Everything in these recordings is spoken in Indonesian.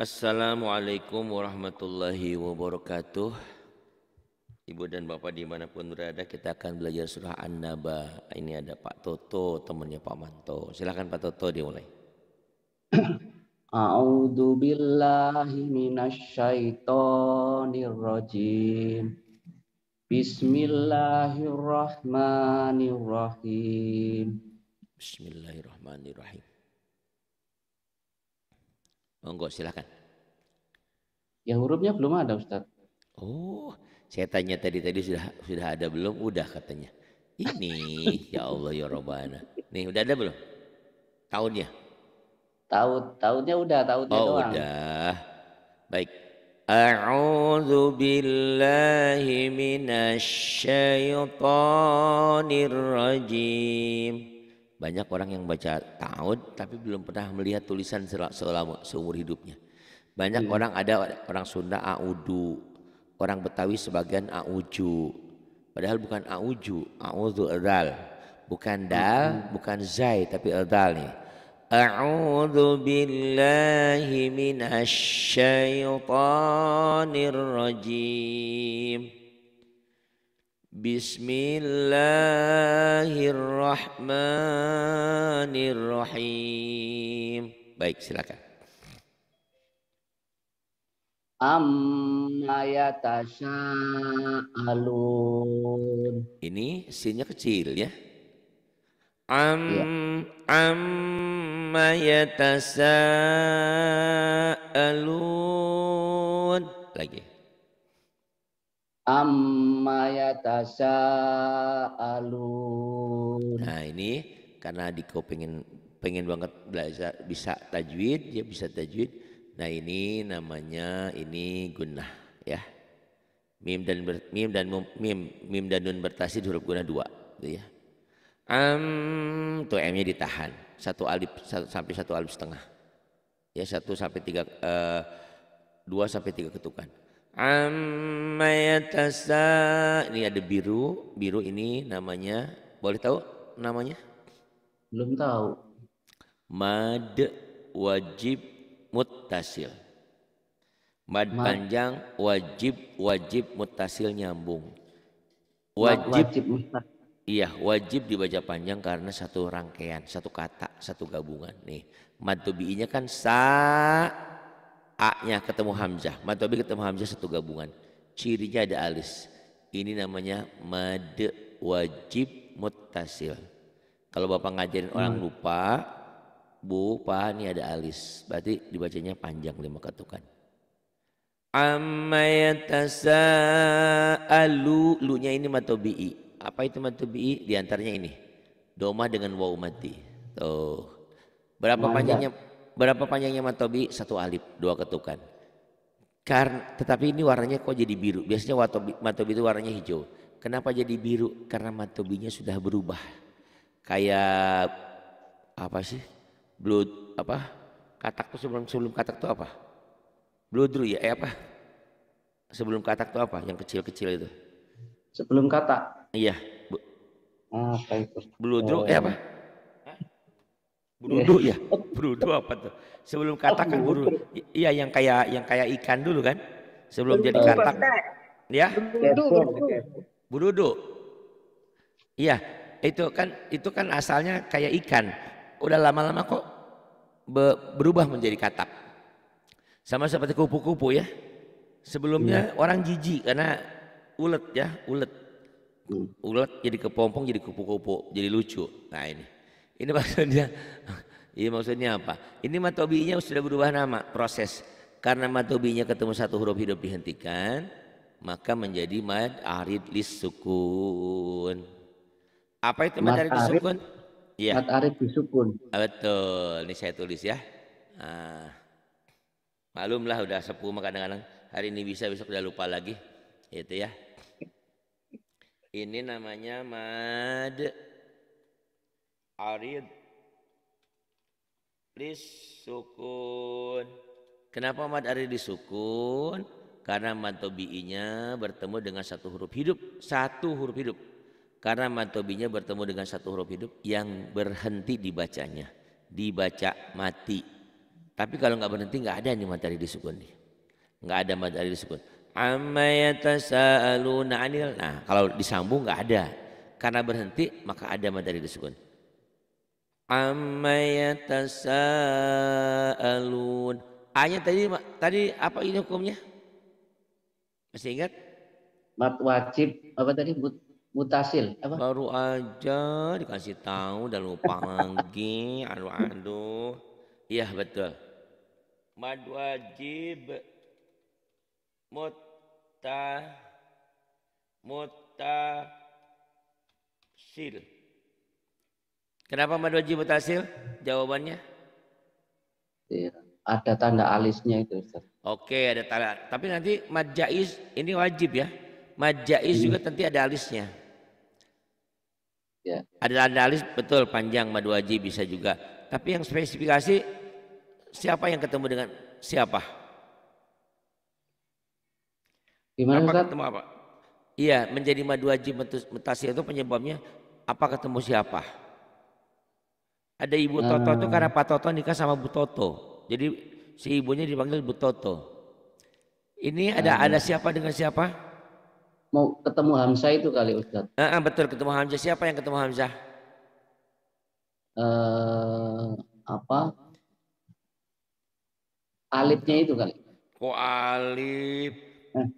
Assalamualaikum warahmatullahi wabarakatuh. Ibu dan bapak dimanapun berada, kita akan belajar surah An-Naba. Ini ada Pak Toto, temannya Pak Manto. Silakan Pak Toto dimulai. A'udhu billahi minasyaitonir rajim. Bismillahirrahmanirrahim. Bismillahirrahmanirrahim. Monggo silahkan. Ya hurufnya belum ada Ustaz. Oh, saya tanya tadi tadi sudah sudah ada belum? Udah katanya. Ini ya Allah ya Robana. Nih udah ada belum? Tahunnya? Tahun tahunnya udah tahunnya oh, doang. udah. Baik. A'udzu billahi minasy syaithanir rajim. Banyak orang yang baca ta'ud tapi belum pernah melihat tulisan selama seumur hidupnya. Banyak hmm. orang ada orang Sunda audu, orang Betawi sebagian auju. Padahal bukan auju, auzu erdal. Bukan dal, hmm. bukan zai tapi erdal nih. A'udzu billahi minasy syaithanir rajim. Bismillahirrahmanirrahim. Baik, silakan. Amma alun. Ini sinnya kecil ya. Am ya. amma alun. Ammayatasa alun. Nah, ini karena Diko pengen pengen banget belajar bisa tajwid, dia bisa tajwid. Nah, ini namanya ini gunnah ya. Mim dan ber, mim dan mum, mim mim dan nun bertasid huruf gunnah dua gitu ya. Am tuh M-nya ditahan. Satu alif satu, sampai satu alif setengah. Ya, satu sampai tiga uh, dua sampai tiga ketukan. Amayatasa Ini ada biru. Biru ini namanya. Boleh tahu namanya? Belum tahu. Mad wajib mutasil. Mad, Mad panjang wajib wajib mutasil nyambung. Wajib, wajib Iya, wajib dibaca panjang karena satu rangkaian, satu kata, satu gabungan. Nih, mad kan sa A-nya ketemu Hamzah, matobi ketemu Hamzah satu gabungan. Cirinya ada alis. Ini namanya mad wajib mutasil. Kalau Bapak ngajarin hmm. orang lupa, Bu, Pak, ini ada alis. Berarti dibacanya panjang lima ketukan. Amma alu Lunya ini matobi'i. Apa itu matobi'i? Di antaranya ini. Doma dengan wau mati. Tuh. Berapa panjangnya? Berapa panjangnya matobi? Satu alif, dua ketukan. Karena, tetapi ini warnanya kok jadi biru. Biasanya watobi, matobi itu warnanya hijau. Kenapa jadi biru? Karena matobinya sudah berubah. Kayak apa sih? Blood apa? Katak tuh sebelum sebelum katak tuh apa? Bludru ya? Eh apa? Sebelum katak tuh apa? Yang kecil-kecil itu. Sebelum katak? Iya. Bu. Apa oh, eh apa? Berudu ya? Iya. Berudu apa tuh? Sebelum oh, katakan oh, berudu. Iya yang kayak yang kayak ikan dulu kan? Sebelum jadi katak. Ya? Berudu. Berudu. Iya, itu kan itu kan asalnya kayak ikan. Udah lama-lama kok berubah menjadi katak. Sama seperti kupu-kupu ya. Sebelumnya ya. orang jijik karena ulet ya, ulet. Hmm. Ulet jadi kepompong jadi kupu-kupu, jadi lucu. Nah ini. Ini maksudnya Iya maksudnya apa? Ini matobinya sudah berubah nama, proses. Karena matobinya ketemu satu huruf hidup dihentikan, maka menjadi mad arid lis sukun. Apa itu mad arid lis sukun? Ya. Mad arid lis sukun. Ah, betul, ini saya tulis ya. Nah, maklumlah udah sepuh kadang-kadang hari ini bisa besok udah lupa lagi. Itu ya. Ini namanya mad arid disukun. Kenapa mad arid disukun? Karena mad tobi'inya bertemu dengan satu huruf hidup, satu huruf hidup. Karena mad tobi'inya bertemu dengan satu huruf hidup yang berhenti dibacanya, dibaca mati. Tapi kalau nggak berhenti nggak ada nih arid disukun nih. Nggak ada arid disukun. Nah, kalau disambung nggak ada. Karena berhenti maka ada materi disukun amma yatasaalun. Ayat tadi tadi apa ini hukumnya? Masih ingat? Mat wajib apa tadi but, mutasil apa? Baru aja dikasih tahu udah lupa lagi. Aduh aduh. Iya betul. Mad wajib muta muta sil Kenapa mad wajib mutasil? Jawabannya? Iya, ada tanda alisnya itu. Ustaz. Oke, ada tanda. Tapi nanti mad jaiz ini wajib ya. Mad jaiz hmm. juga nanti ada alisnya. Ya. Ada tanda alis betul panjang mad wajib bisa juga. Tapi yang spesifikasi siapa yang ketemu dengan siapa? Gimana apa ketemu apa? Iya, menjadi mad wajib mutasil itu penyebabnya apa ketemu siapa? Ada Ibu ah. Toto itu karena Pak Toto nikah sama Bu Toto. Jadi si ibunya dipanggil Bu Toto. Ini ada ah. ada siapa dengan siapa? Mau ketemu Hamzah itu kali Ustaz. Uh, uh, betul ketemu Hamzah. Siapa yang ketemu Hamzah? Uh, apa? Alifnya itu kali. Kok Alip? Eh.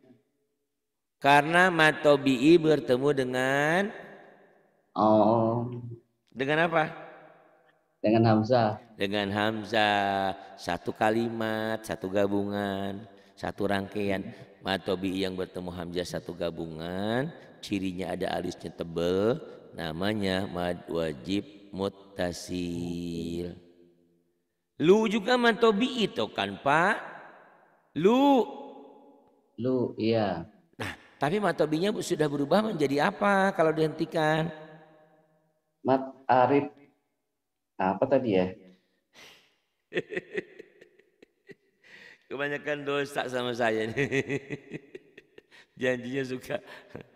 Karena Matobi bertemu dengan Oh. Dengan apa? Dengan Hamzah. Dengan Hamzah. Satu kalimat, satu gabungan, satu rangkaian. Matobi yang bertemu Hamzah satu gabungan. Cirinya ada alisnya tebel. Namanya mad wajib mutasil. Lu juga matobi itu kan Pak? Lu. Lu, iya. Nah, tapi matobinya sudah berubah menjadi apa kalau dihentikan? Mat Arif apa tadi ya? Kebanyakan dosa sama saya nih. Janjinya suka.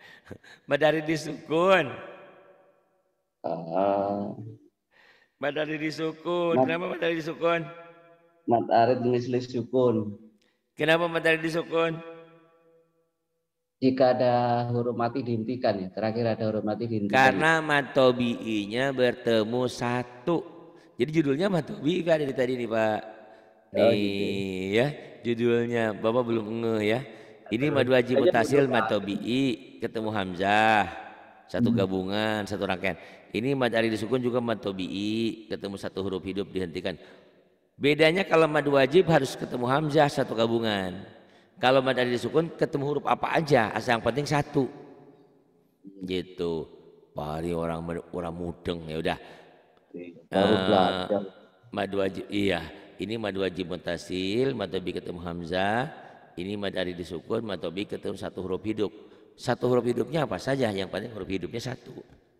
Madari disukun. Uh, ah. madari disukun. Kenapa madari disukun? Madari tulis sukun. Kenapa madari disukun? Jika ada huruf mati dihentikan ya. Terakhir ada huruf mati dihentikan. Ya. Karena matobi'inya bertemu satu jadi judulnya apa tuh? kan Pak dari tadi nih Pak. Nih oh, gitu. ya, judulnya Bapak belum nge ya. Ini madu haji mutasil Matobi ketemu Hamzah. Satu hmm. gabungan, satu rangkaian. Ini mad disukun juga Matobi ketemu satu huruf hidup dihentikan. Bedanya kalau mad wajib harus ketemu Hamzah satu gabungan. Kalau mad disukun ketemu huruf apa aja, asal yang penting satu. Gitu. Pari orang orang mudeng ya udah Baru eh, Madu wajib, iya. Ini madu wajib mutasil, matobi ketemu hamzah. Ini mad ari disukun, matobi ketemu satu huruf hidup. Satu huruf hidupnya apa saja, yang paling huruf hidupnya satu.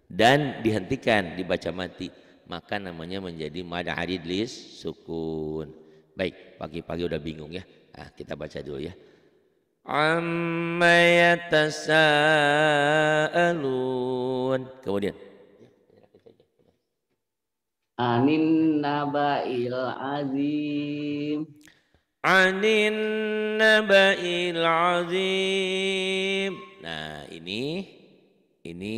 Dan dihentikan, dibaca mati. Maka namanya menjadi mad ari sukun. Baik, pagi-pagi udah bingung ya. Ah, kita baca dulu ya. Amma yatasa'alun. Kemudian anin naba'il azim anin naba'il azim nah ini ini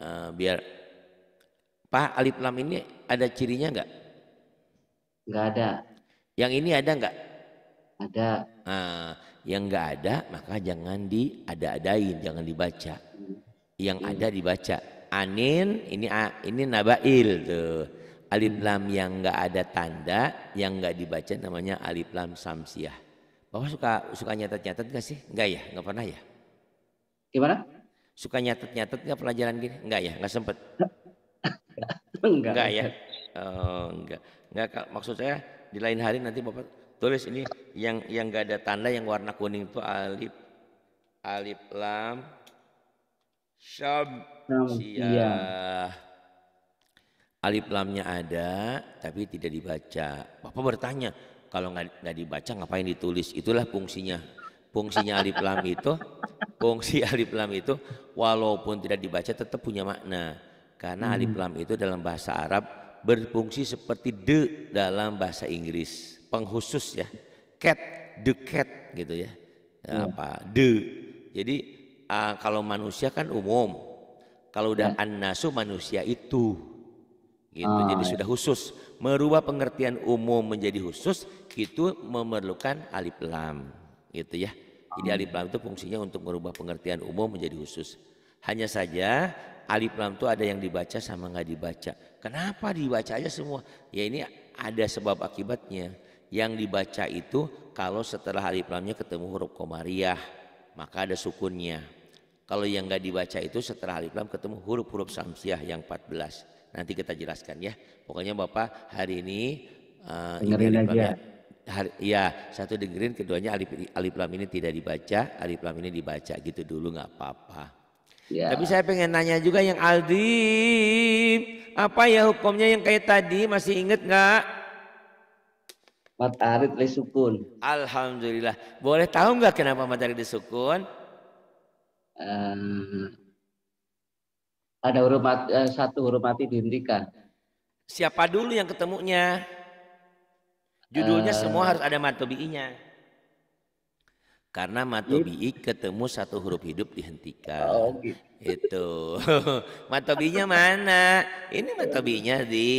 uh, biar Pak alif lam ini ada cirinya enggak enggak ada yang ini ada enggak ada nah, yang enggak ada maka jangan diada-adain jangan dibaca hmm. yang hmm. ada dibaca anin ini ini nabail tuh Alif hmm. lam yang nggak ada tanda, yang nggak dibaca namanya alif lam samsiah. Bapak suka suka nyatet-nyatet gak sih? Enggak ya, enggak pernah ya? Gimana? Suka nyatet-nyatet ya? enggak pelajaran gini? Enggak ya, enggak sempet. enggak. Enggak ya. Oh, enggak. Enggak maksud saya di lain hari nanti Bapak tulis ini yang yang enggak ada tanda yang warna kuning itu alif alif lam syamsiah. Iya. Alif lamnya ada tapi tidak dibaca. Bapak bertanya, kalau nggak dibaca ngapain ditulis? Itulah fungsinya. Fungsinya alif lam itu, fungsi alif lam itu walaupun tidak dibaca tetap punya makna. Karena hmm. alif lam itu dalam bahasa Arab berfungsi seperti de dalam bahasa Inggris, Penghusus ya. Cat, the cat gitu ya. Hmm. Apa? de. Jadi uh, kalau manusia kan umum. Kalau udah hmm. an-nasu manusia itu itu Ah, Jadi ya. sudah khusus. Merubah pengertian umum menjadi khusus itu memerlukan alif lam. Gitu ya. Jadi ah. alif lam itu fungsinya untuk merubah pengertian umum menjadi khusus. Hanya saja alif lam itu ada yang dibaca sama nggak dibaca. Kenapa dibaca aja semua? Ya ini ada sebab akibatnya. Yang dibaca itu kalau setelah alif lamnya ketemu huruf komariah maka ada sukunnya. Kalau yang nggak dibaca itu setelah alif lam ketemu huruf-huruf samsiah yang 14. Nanti kita jelaskan ya. Pokoknya Bapak hari ini uh, dengerin ini alif aja. Ya, hari, ya satu dengerin, keduanya alif, alif lam ini tidak dibaca, alif lam ini dibaca gitu dulu nggak apa-apa. Ya. Tapi saya pengen nanya juga yang Aldi, apa ya hukumnya yang kayak tadi masih inget nggak? matarit arid disukun. Alhamdulillah. Boleh tahu nggak kenapa matarit arid disukun? Eh, ada huruf mati, eh, satu huruf mati dihentikan. Siapa dulu yang ketemunya? Judulnya uh, semua harus ada matobi'inya. Karena matobi'i iya. ketemu satu huruf hidup dihentikan. Oh, gitu. Itu. matobi'inya mana? Ini matobi'inya di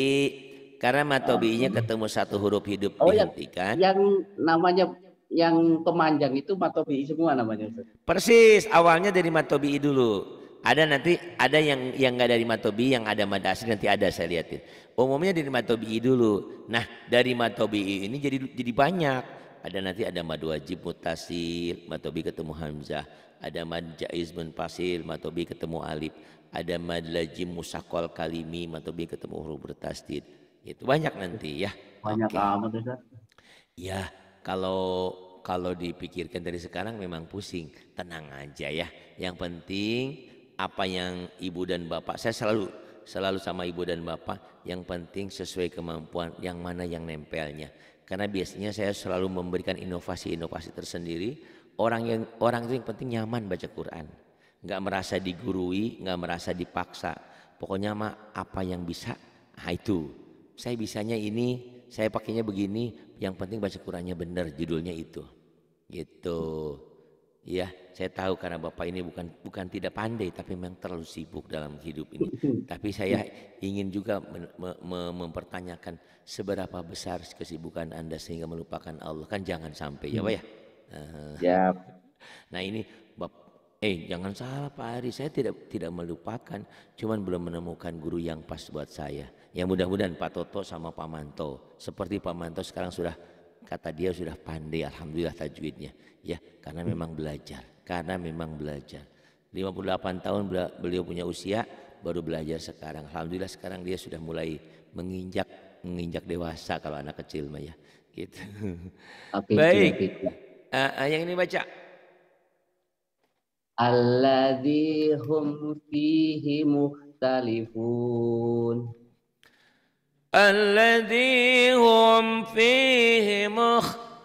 karena matobi'inya ketemu satu huruf hidup oh, dihentikan. Yang, yang namanya yang pemanjang itu matobi semua namanya. Persis, awalnya dari matobi dulu ada nanti ada yang yang nggak dari Matobi yang ada mad asli nanti ada saya lihatin. umumnya dari Matobi dulu nah dari Matobi ini jadi jadi banyak ada nanti ada mad wajib mutasil Matobi ketemu Hamzah ada mad jaiz pasir Matobi ketemu alif ada mad lajim musakol kalimi Matobi ketemu huruf bertasdid itu banyak nanti ya banyak okay. amat ya kalau kalau dipikirkan dari sekarang memang pusing tenang aja ya yang penting apa yang ibu dan bapak saya selalu selalu sama ibu dan bapak yang penting sesuai kemampuan yang mana yang nempelnya karena biasanya saya selalu memberikan inovasi-inovasi tersendiri orang yang orang itu yang penting nyaman baca Quran nggak merasa digurui nggak merasa dipaksa pokoknya mah apa yang bisa nah itu saya bisanya ini saya pakainya begini yang penting baca Qurannya benar judulnya itu gitu Iya, saya tahu karena Bapak ini bukan bukan tidak pandai tapi memang terlalu sibuk dalam hidup ini. Tapi saya ingin juga me, me, mempertanyakan seberapa besar kesibukan Anda sehingga melupakan Allah. Kan jangan sampai ya, Pak ya. Ya. Nah, ini Bapak eh jangan salah Pak Ari, saya tidak tidak melupakan, cuman belum menemukan guru yang pas buat saya. Yang mudah-mudahan Pak Toto sama Pak Manto. Seperti Pak Manto sekarang sudah Kata dia sudah pandai alhamdulillah tajwidnya. Ya, karena memang belajar, karena memang belajar. 58 tahun beliau punya usia baru belajar sekarang. Alhamdulillah sekarang dia sudah mulai menginjak menginjak dewasa kalau anak kecil mah ya. Gitu. Okay, Baik. Okay. Uh, ah, yang ini baca. alladhi hum fihi mukhtalifun. الذي هم فيه مختلفون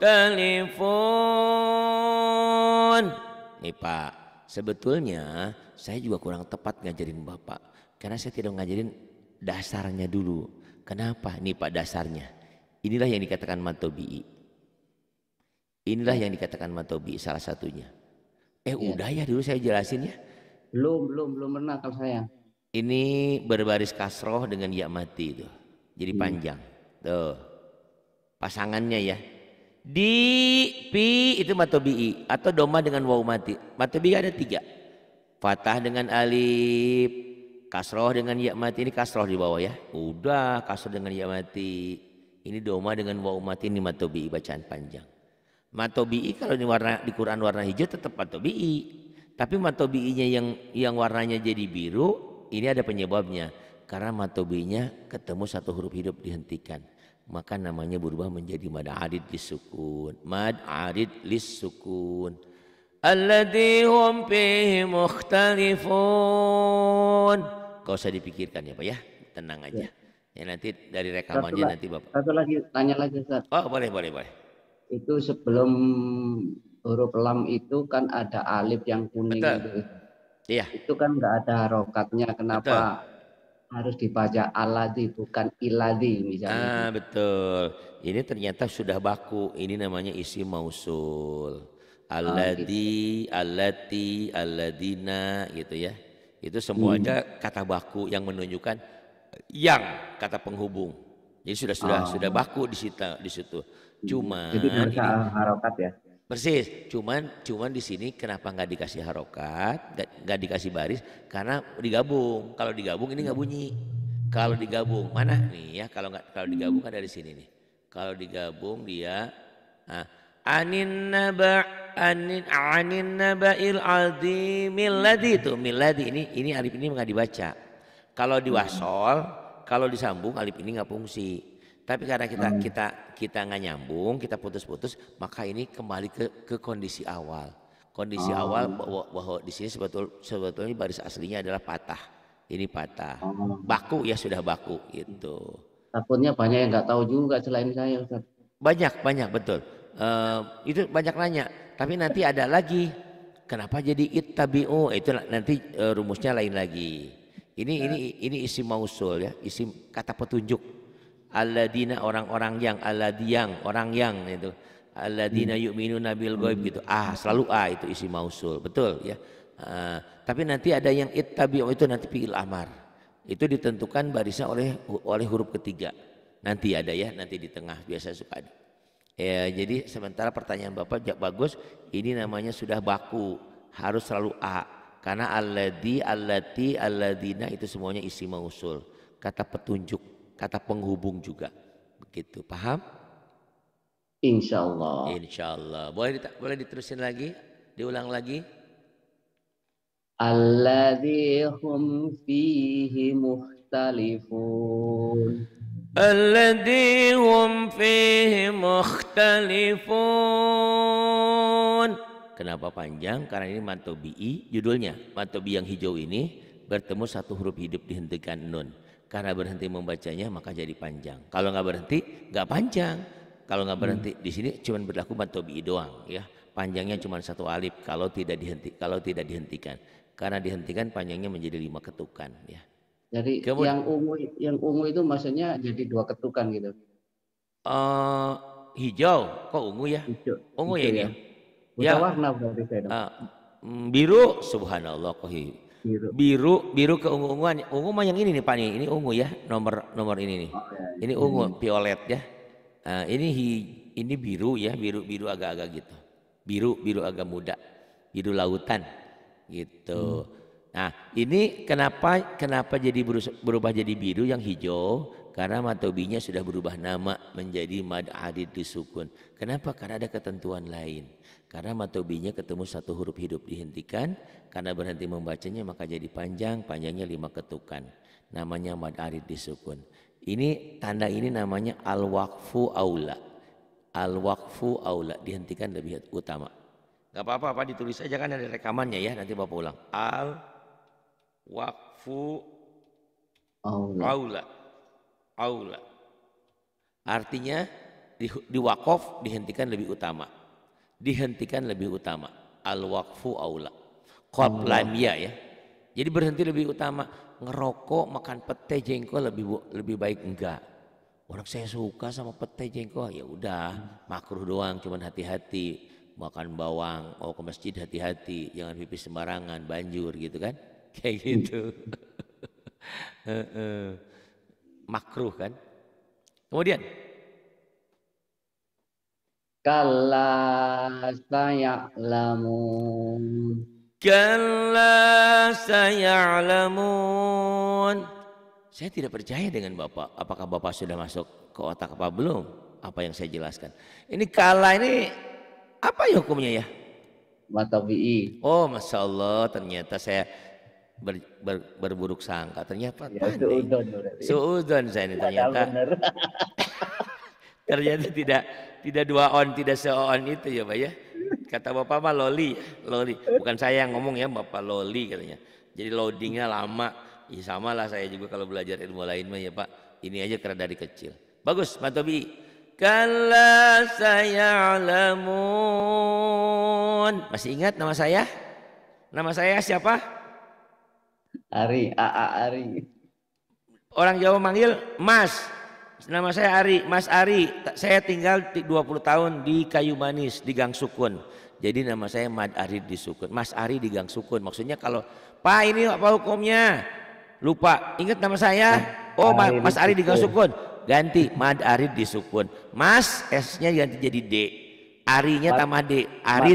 nih pak sebetulnya saya juga kurang tepat ngajarin bapak karena saya tidak ngajarin dasarnya dulu kenapa nih pak dasarnya inilah yang dikatakan Matobi. inilah yang dikatakan Matobi salah satunya eh ya. udah ya dulu saya jelasin ya belum belum belum pernah kalau saya ini berbaris kasroh dengan ya mati itu jadi iya. panjang. Tuh. Pasangannya ya. Di pi itu matobi atau doma dengan waw mati. matobi ada tiga. Fatah dengan alif, kasroh dengan ya mati ini kasroh di bawah ya. Udah kasroh dengan ya mati. Ini doma dengan waw mati ini matobi bacaan panjang. matobi kalau di warna di Quran warna hijau tetap matobi Tapi nya yang yang warnanya jadi biru ini ada penyebabnya karena matobinya ketemu satu huruf hidup dihentikan maka namanya berubah menjadi mad arid disukun. mad arid lisukun alladhi hum fihi mukhtalifun kau usah dipikirkan ya Pak ya tenang aja ya, ya nanti dari rekamannya satu nanti Bapak satu lagi tanya lagi Ustaz oh boleh boleh boleh itu sebelum huruf lam itu kan ada alif yang kuning Betul. itu iya itu kan nggak ada harokatnya kenapa Betul harus dibaca aladi bukan iladi misalnya. Ah betul. Ini ternyata sudah baku. Ini namanya isi mausul. Oh, aladi, oh, alati, aladina gitu ya. Itu hmm. semuanya hmm. kata baku yang menunjukkan yang kata penghubung. Jadi sudah sudah oh. sudah baku di situ di situ. Hmm. Cuma Jadi harokat ya. Persis, cuman cuman di sini kenapa nggak dikasih harokat, nggak dikasih baris, karena digabung. Kalau digabung ini nggak bunyi. Kalau digabung mana nih ya? Kalau nggak kalau digabung ada di sini nih. Kalau digabung dia nah, anin naba anin anin il aldi miladi itu miladi ini ini alif ini nggak dibaca. Kalau diwasol, kalau disambung alif ini nggak fungsi. Tapi karena kita hmm. kita kita nggak nyambung, kita putus-putus, maka ini kembali ke ke kondisi awal. Kondisi oh. awal bahwa, bahwa di sini sebetul sebetulnya baris aslinya adalah patah. Ini patah. Oh. Baku ya sudah baku itu. Takutnya banyak yang nggak tahu juga selain saya Banyak, banyak betul. Uh, itu banyak nanya, tapi nanti ada lagi. Kenapa jadi ittabi'u? Itu nanti uh, rumusnya lain lagi. Ini ini ini isi mausul ya, Isi kata petunjuk Aladina orang-orang yang alladiang orang yang itu alladina hmm. yu'minuna nabil goib hmm. gitu. Ah, selalu ah itu isi mausul. Betul ya. Eh, tapi nanti ada yang ittabi'u itu nanti fi'il amar. Itu ditentukan barisnya oleh oleh huruf ketiga. Nanti ada ya, nanti di tengah biasa suka ada. Ya, jadi sementara pertanyaan Bapak bagus, ini namanya sudah baku, harus selalu a. Karena alladhi, allati, alladina itu semuanya isi mausul. Kata petunjuk kata penghubung juga. Begitu, paham? Insya Allah. Insya Allah. Boleh, boleh diterusin lagi? Diulang lagi? Alladhi fihi mukhtalifun. Alladhi fihi mukhtalifun. Kenapa panjang? Karena ini mantobi'i judulnya. Mantobi yang hijau ini bertemu satu huruf hidup dihentikan nun. Karena berhenti membacanya maka jadi panjang. Kalau nggak berhenti nggak panjang. Kalau nggak berhenti hmm. di sini cuma berlaku matobi doang ya. Panjangnya cuma satu alif kalau tidak dihenti kalau tidak dihentikan. Karena dihentikan panjangnya menjadi lima ketukan ya. Jadi Kemudian, yang ungu yang ungu itu maksudnya jadi dua ketukan gitu. Uh, hijau kok ungu ya? Hijau, ungu ya, hijau ya ini. Ya. ya. warna berarti saya. Uh, biru subhanallah kok biru. biru biru ke ungu ungu ungu mah yang ini nih Pak nih ini ungu ya nomor nomor ini nih okay. ini ungu hmm. violet ya uh, ini hi, ini biru ya biru biru agak-agak gitu biru biru agak muda biru lautan gitu hmm. nah ini kenapa kenapa jadi berubah jadi biru yang hijau karena matobinya sudah berubah nama menjadi mad adid disukun kenapa karena ada ketentuan lain karena matobinya ketemu satu huruf hidup dihentikan, karena berhenti membacanya maka jadi panjang, panjangnya lima ketukan. Namanya mad arid disukun. Ini tanda ini namanya al-waqfu aula. Al-waqfu aula dihentikan lebih utama. Gak apa-apa, Pak ditulis aja kan ada rekamannya ya, nanti Bapak ulang. Al-waqfu aula. aula. Aula. Artinya di, di wakof dihentikan lebih utama dihentikan lebih utama. Al-waqfu aula. Qab lamia ya, ya. Jadi berhenti lebih utama. Ngerokok, makan pete jengkol lebih lebih baik enggak. Orang saya suka sama pete jengkol, ya udah makruh doang, cuman hati-hati. Makan bawang, mau oh, ke masjid hati-hati, jangan pipis sembarangan, banjur gitu kan. Kayak gitu. makruh kan. Kemudian Kalla saya'lamun. Kalla saya'lamun. Saya tidak percaya dengan Bapak. Apakah Bapak sudah masuk ke otak apa belum? Apa yang saya jelaskan. Ini kala ini apa ya hukumnya ya? Matabi'i. Oh Masya Allah ternyata saya ber, ber, berburuk sangka. Ternyata ya, Suudon. Suudon saya ini ternyata. ternyata tidak tidak dua on, tidak se on itu ya Pak ya. Kata Bapak mah loli, loli. Bukan saya yang ngomong ya, Bapak loli katanya. Jadi loadingnya lama. Ya sama lah saya juga kalau belajar ilmu lain mah ya Pak. Ini aja karena dari kecil. Bagus, Pak Tobi. Kala saya alamun. Masih ingat nama saya? Nama saya siapa? Ari, A A Ari. Orang Jawa manggil Mas. Nama saya Ari, Mas Ari. Saya tinggal 20 tahun di Kayu Manis, di Gang Sukun. Jadi nama saya Mad Ari di Sukun. Mas Ari di Gang Sukun. Maksudnya kalau, Pak ini apa hukumnya? Lupa, ingat nama saya? Nah, oh Ma Mas Ari di Gang Sukun. Ganti Mad Ari di Sukun. Mas S-nya ganti jadi D. Arinya tambah D. Ari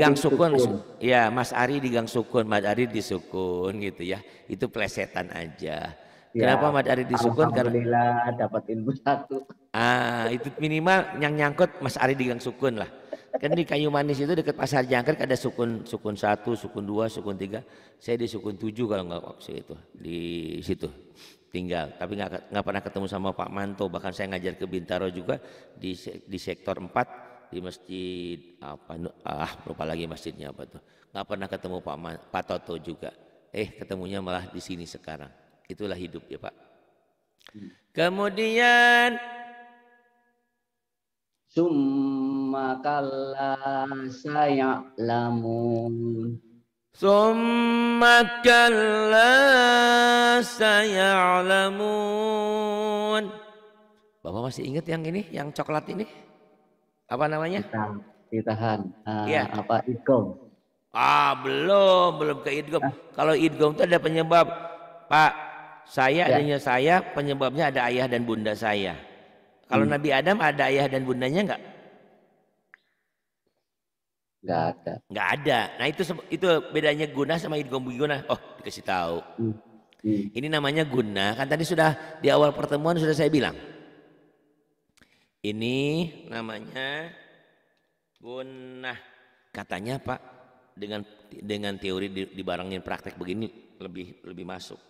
Gang Sukun. Ya, Mas Ari di Gang Sukun, Mad Ari di Sukun gitu ya. Itu plesetan aja. Ya, Kenapa Mas Ari disukun? Alhamdulillah karena... dapat ilmu satu. Ah, itu minimal yang nyangkut Mas Ari di gang sukun lah. Kan di kayu manis itu dekat pasar Jangkar ada sukun sukun satu, sukun dua, sukun tiga. Saya di sukun tujuh kalau nggak kok itu di situ tinggal. Tapi nggak nggak pernah ketemu sama Pak Manto. Bahkan saya ngajar ke Bintaro juga di di sektor empat di masjid apa ah lupa lagi masjidnya apa tuh nggak pernah ketemu Pak Man, Pak Toto juga eh ketemunya malah di sini sekarang Itulah hidup ya Pak. Hmm. Kemudian summa kalla sayalamun summa kalla sayalamun Bapak masih ingat yang ini yang coklat ini apa namanya ditahan, ditahan. Uh, ya. apa idgom ah belum belum ke idgom ah. kalau idgom itu ada penyebab Pak saya ya. adanya saya, penyebabnya ada ayah dan bunda saya. Kalau hmm. Nabi Adam ada ayah dan bundanya enggak? Enggak ada. Enggak ada. Nah, itu itu bedanya guna sama guna. Oh, dikasih tahu. Hmm. Hmm. Ini namanya guna. Kan tadi sudah di awal pertemuan sudah saya bilang. Ini namanya guna. Katanya, Pak, dengan dengan teori dibarengin praktek begini lebih lebih masuk.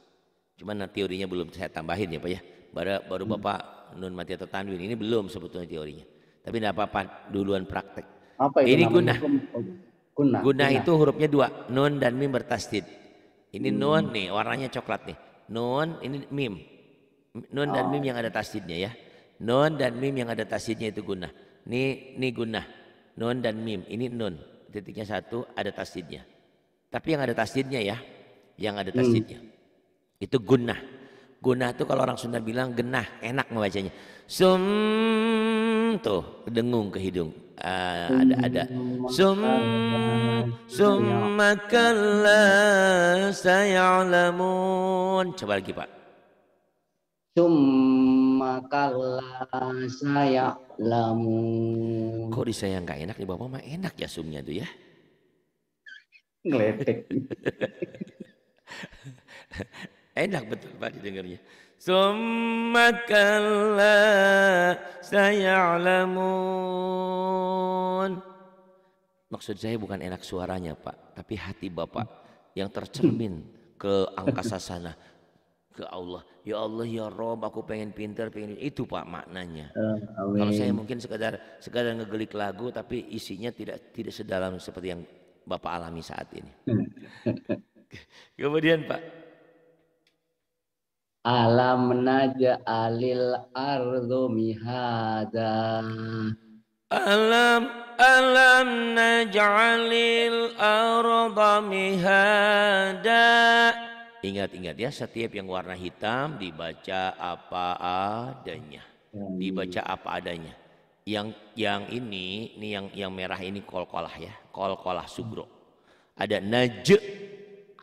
Cuman nah, teorinya belum saya tambahin ya Pak ya. Baru, baru hmm. Bapak nun mati atau tanwin ini belum sebetulnya teorinya. Tapi tidak apa-apa duluan praktek. Apa itu ini guna. Guna. Guna itu hurufnya dua, nun dan mim bertasdid. Ini hmm. nun nih warnanya coklat nih. Nun ini mim. Nun dan oh. mim yang ada tasdidnya ya. Nun dan mim yang ada tasdidnya itu guna. Ini ini guna. Nun dan mim. Ini nun. Titiknya satu ada tasdidnya. Tapi yang ada tasdidnya ya, yang ada hmm. tasdidnya. Hmm. Itu gunah. Gunah itu kalau orang Sunda bilang genah, enak membacanya. Sum tuh dengung ke hidung. Uh, ada ada sum summa sayalamun. Coba lagi, Pak. Summa sayalamun. Kok disayang saya nggak enak nih Bapak mah enak ya sumnya tuh ya. Ngeletek. Enak betul Pak didengarnya. Summa saya sayalamun. Maksud saya bukan enak suaranya Pak, tapi hati Bapak yang tercermin ke angkasa sana ke Allah. Ya Allah ya Rob, aku pengen pinter, pengen itu Pak maknanya. Uh, Kalau saya mungkin sekadar sekadar ngegelik lagu tapi isinya tidak tidak sedalam seperti yang Bapak alami saat ini. Kemudian Pak, Alam naj'alil ardu mihada. Alam alam naj'alil arda mihada. Ingat-ingat ya setiap yang warna hitam dibaca apa adanya. Dibaca apa adanya. Yang yang ini, ini yang yang merah ini kol-kolah ya. Kol-kolah sugro. Ada naj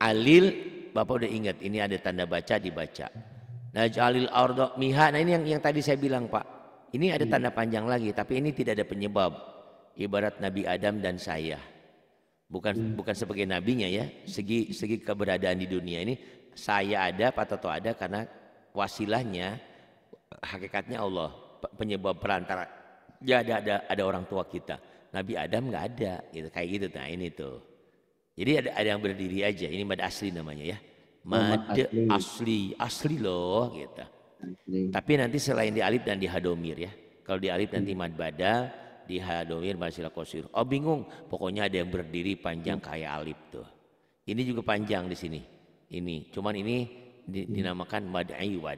alil Bapak udah ingat ini ada tanda baca dibaca Naj'alil ardo miha. Nah ini yang yang tadi saya bilang, Pak. Ini ada iya. tanda panjang lagi, tapi ini tidak ada penyebab. Ibarat Nabi Adam dan saya. Bukan hmm. bukan sebagai nabinya ya, segi segi keberadaan di dunia ini saya ada, Pak Toto ada karena wasilahnya hakikatnya Allah, penyebab perantara. Ya ada ada ada orang tua kita. Nabi Adam nggak ada gitu kayak gitu nah ini tuh. Jadi ada ada yang berdiri aja, ini mad asli namanya ya. Mad asli. asli, asli loh gitu. Asli. Tapi nanti selain di alif dan di hadomir ya. Kalau di alif nanti hmm. mad bada, di hadomir masih kosir. Oh bingung, pokoknya ada yang berdiri panjang hmm. kayak alif tuh. Ini juga panjang di sini. Ini, cuman ini hmm. dinamakan mad iwad.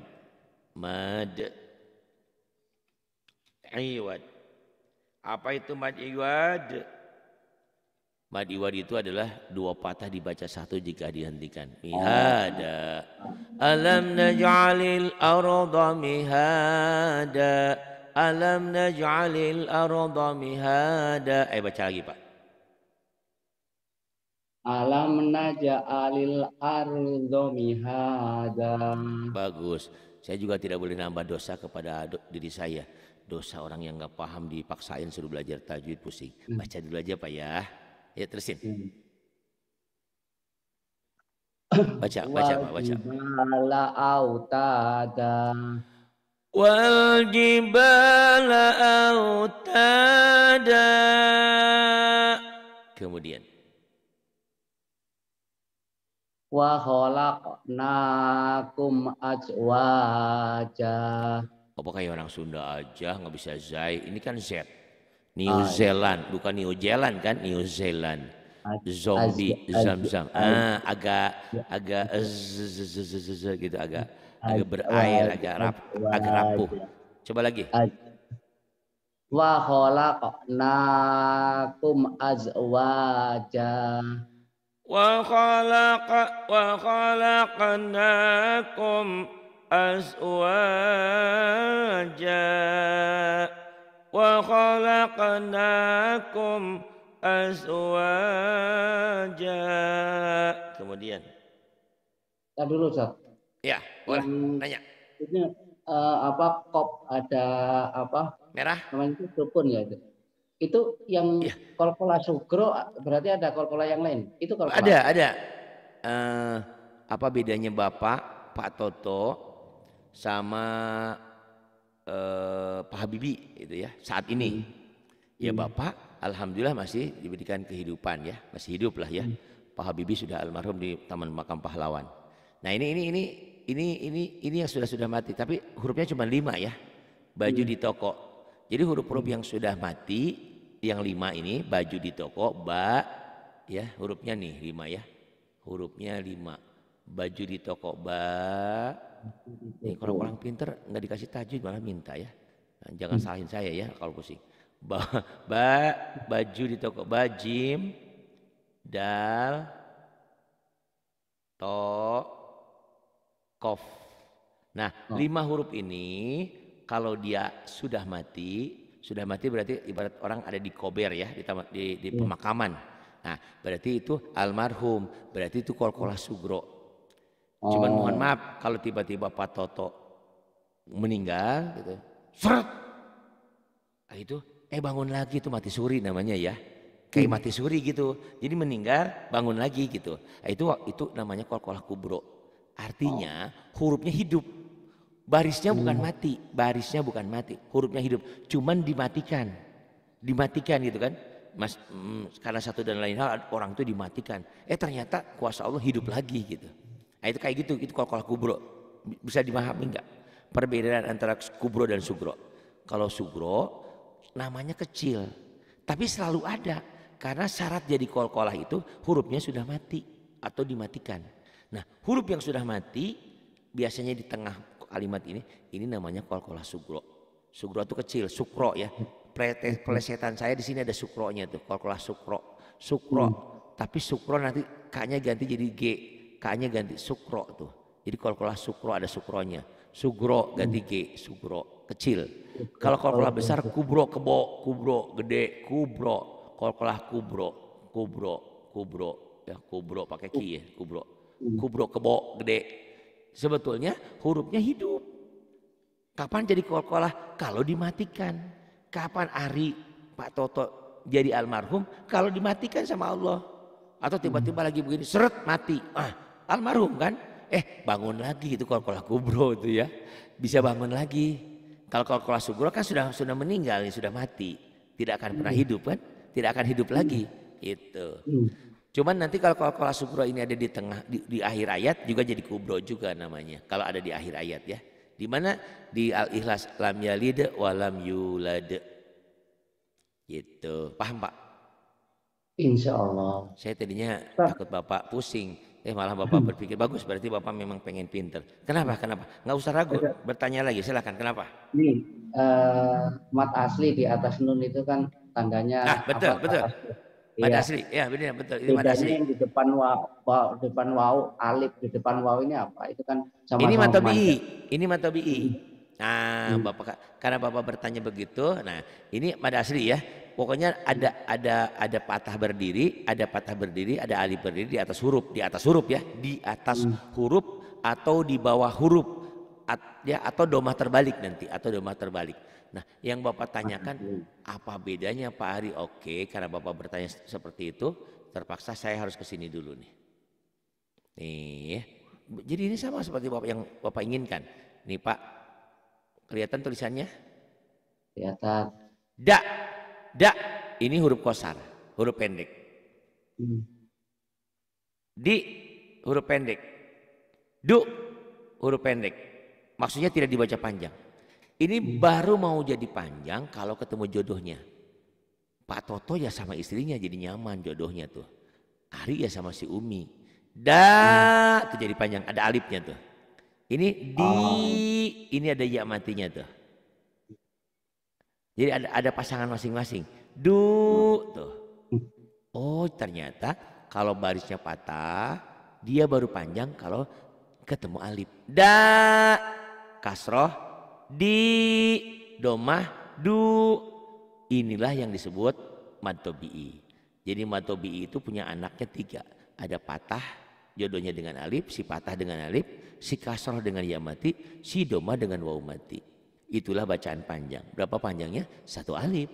Mad iwad. Apa itu mad iwad? Mad iwad itu adalah dua patah dibaca satu jika dihentikan. Oh. Mihada. Alam naj'alil arda mihada. Alam naj'alil arda mihada. Eh baca lagi Pak. Alam naj'alil arda mihada. Bagus. Saya juga tidak boleh nambah dosa kepada diri saya. Dosa orang yang nggak paham dipaksain suruh belajar tajwid pusing. Hmm. Baca dulu aja Pak ya. Ya terusin. Hmm. Baca, baca, baca. Wajibala autada. Wajibala autada. Kemudian. Wa khalaqnakum ajwaja. Apa oh, kayak orang Sunda aja nggak bisa zai? Ini kan Z. New oh, Zealand, iya. bukan New Zealand kan? New Zealand. Zombie zam-zam. Ah, agak ya. agak gitu agak agak berair, agak rap, agak rapuh. Coba lagi. Wa khalaqnakum azwaja. Wa khalaq wa khalaqnakum azwaja. وخلقناكم أزواجا kemudian kita dulu Ustaz ya boleh hmm, tanya. ini uh, apa kop ada apa merah namanya itu dukun ya itu itu yang ya. kolkola sugro berarti ada kolkola yang lain itu kolkola ada ada uh, apa bedanya bapak Pak Toto sama eh, Pak Habibie itu ya saat ini hmm. ya hmm. Bapak Alhamdulillah masih diberikan kehidupan ya masih hidup lah ya hmm. Pak Habibie sudah almarhum di Taman Makam Pahlawan nah ini ini ini ini ini ini yang sudah sudah mati tapi hurufnya cuma lima ya baju hmm. di toko jadi huruf-huruf yang sudah mati yang lima ini baju di toko ba ya hurufnya nih lima ya hurufnya lima baju di toko ba ini kalau orang pinter nggak dikasih tajud malah minta ya nah, jangan hmm. salahin saya ya kalau pusing ba, ba baju di toko ba jim dal to kof nah oh. lima huruf ini kalau dia sudah mati sudah mati berarti ibarat orang ada di kober ya di, di, di iya. pemakaman nah berarti itu almarhum berarti itu kolkola sugro Oh. Cuman mohon maaf kalau tiba-tiba Pak Toto meninggal gitu. Seret. Nah, itu eh bangun lagi itu mati suri namanya ya. Kayak hmm. mati suri gitu. Jadi meninggal bangun lagi gitu. Nah, itu itu namanya kolkolah kubro. Artinya oh. hurufnya hidup. Barisnya hmm. bukan mati, barisnya bukan mati, hurufnya hidup. Cuman dimatikan. Dimatikan gitu kan mas mm, karena satu dan lain hal orang itu dimatikan. Eh ternyata kuasa Allah hidup lagi gitu. Nah, itu kayak gitu, itu kalau kubro. Bisa dimahami enggak? Perbedaan antara kubro dan sugro. Kalau sugro namanya kecil, tapi selalu ada karena syarat jadi kol-kolah itu hurufnya sudah mati atau dimatikan. Nah, huruf yang sudah mati biasanya di tengah kalimat ini, ini namanya kol-kolah sugro. Sugro itu kecil, sukro ya. Plesetan saya di sini ada sukronya tuh, kol-kolah sukro. Sukro, hmm. tapi sukro nanti kayaknya ganti jadi g k ganti sukro tuh. Jadi kolkolah sukro ada sukronya. Sugro ganti G, sugro kecil. Kalau kolkolah besar kubro kebo, kubro gede, kubro. Kolkolah kubro, kubro, kubro. Ya kubro pakai ki ya, kubro. Kubro kebo gede. Sebetulnya hurufnya hidup. Kapan jadi kolkolah? Kalau dimatikan. Kapan Ari Pak Toto jadi almarhum? Kalau dimatikan sama Allah atau tiba-tiba lagi begini seret mati ah almarhum kan. Eh bangun lagi itu kolah kubro itu ya. Bisa bangun lagi. Kalau kolkolah sugro kan sudah sudah meninggal, sudah mati. Tidak akan pernah hmm. hidup kan. Tidak akan hidup lagi. Itu. Hmm. Cuman nanti kalau kolkolah sugro ini ada di tengah di, di akhir ayat juga jadi kubro juga namanya. Kalau ada di akhir ayat ya. Di mana di Al-Ikhlas lam yalid walam yulade Gitu. Paham Pak? Insya Allah. Saya tadinya takut Bapak pusing. Eh malah Bapak berpikir bagus berarti Bapak memang pengen pinter. Kenapa? Kenapa? Nggak usah ragu, bertanya lagi. Silakan. Kenapa? Ini uh, mat asli di atas nun itu kan tandanya. Ah, betul, betul. Iya. Mat asli, ya benar betul. ini mat asli. di depan wau, wa, depan wau, alif di depan wau ini apa? Itu kan sama, Ini matobi Ini matobi hmm. Nah, hmm. Bapak karena Bapak bertanya begitu, nah ini mat asli ya pokoknya ada ada ada patah berdiri, ada patah berdiri, ada alif berdiri di atas huruf, di atas huruf ya, di atas hmm. huruf atau di bawah huruf at, ya atau domah terbalik nanti atau domah terbalik. Nah, yang Bapak tanyakan apa bedanya Pak Ari? Oke, karena Bapak bertanya seperti itu, terpaksa saya harus ke sini dulu nih. Nih, ya. jadi ini sama seperti Bapak yang Bapak inginkan. Nih Pak, kelihatan tulisannya? Kelihatan. Dak. Da ini huruf kosar, huruf pendek. Hmm. Di huruf pendek. Du huruf pendek. Maksudnya tidak dibaca panjang. Ini hmm. baru mau jadi panjang kalau ketemu jodohnya. Pak Toto ya sama istrinya jadi nyaman jodohnya tuh. Ari ya sama si Umi. Da hmm. tuh jadi panjang, ada alifnya tuh. Ini di, oh. ini ada ya matinya tuh. Jadi ada ada pasangan masing-masing. Du tuh. Oh, ternyata kalau barisnya patah, dia baru panjang kalau ketemu alif. Da kasroh di domah du. Inilah yang disebut matobi'i. Jadi matobi'i itu punya anaknya tiga. Ada patah jodohnya dengan alif, si patah dengan alif, si kasroh dengan ya mati, si domah dengan wau mati. Itulah bacaan panjang. Berapa panjangnya? Satu alif.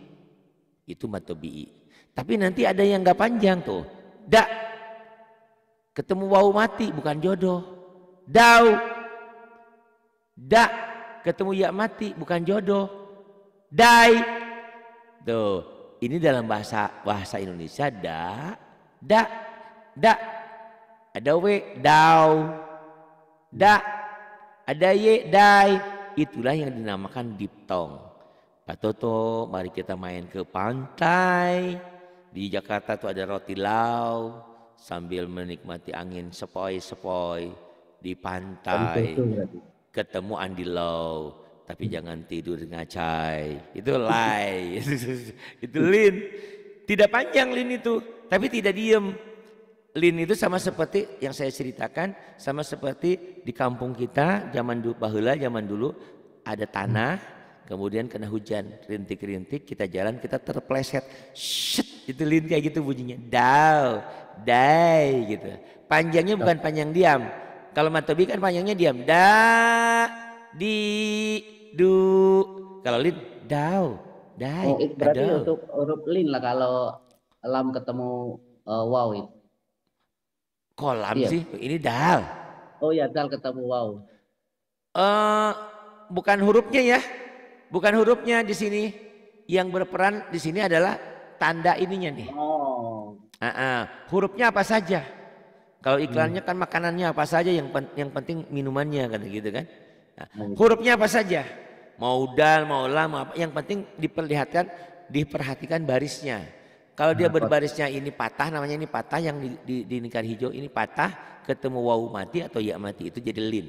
Itu matobi'i. Tapi nanti ada yang nggak panjang tuh. Da. Ketemu wau mati bukan jodoh. Dau. Da. Ketemu ya mati bukan jodoh. Dai. Tuh. Ini dalam bahasa bahasa Indonesia da da da ada w dau da ada y dai itulah yang dinamakan diptong. Pak Toto, mari kita main ke pantai. Di Jakarta tuh ada roti lau sambil menikmati angin sepoi-sepoi di pantai. Ketemu Andi Lau, tapi jangan tidur ngacai. Itu lain. itu lin. Tidak panjang lin itu, tapi tidak diem Lin itu sama seperti yang saya ceritakan, sama seperti di kampung kita zaman dulu bahula zaman dulu ada tanah, kemudian kena hujan, rintik-rintik kita jalan kita terpleset. Shit, itu lin kayak gitu bunyinya. Dau, dai gitu. Panjangnya bukan panjang diam. Kalau matobi kan panjangnya diam. Da, di, du. Kalau lin dau, dai. Oh, berarti untuk huruf lin lah kalau lam ketemu uh, eh, wow Kolam iya. sih, ini dal. Oh ya dal ketemu wow. uh, bukan hurufnya ya. Bukan hurufnya di sini. Yang berperan di sini adalah tanda ininya nih. Oh. Uh -uh. Hurufnya apa saja? Kalau hmm. iklannya hmm. kan makanannya apa saja yang pen yang penting minumannya kan gitu kan. Nah, hmm. hurufnya apa saja? Mau dal, mau lam, apa yang penting diperlihatkan diperhatikan barisnya. Kalau dia nah, berbarisnya ini patah, namanya ini patah yang di, di, di lingkar hijau ini patah, ketemu wau mati atau ya mati itu jadi lin.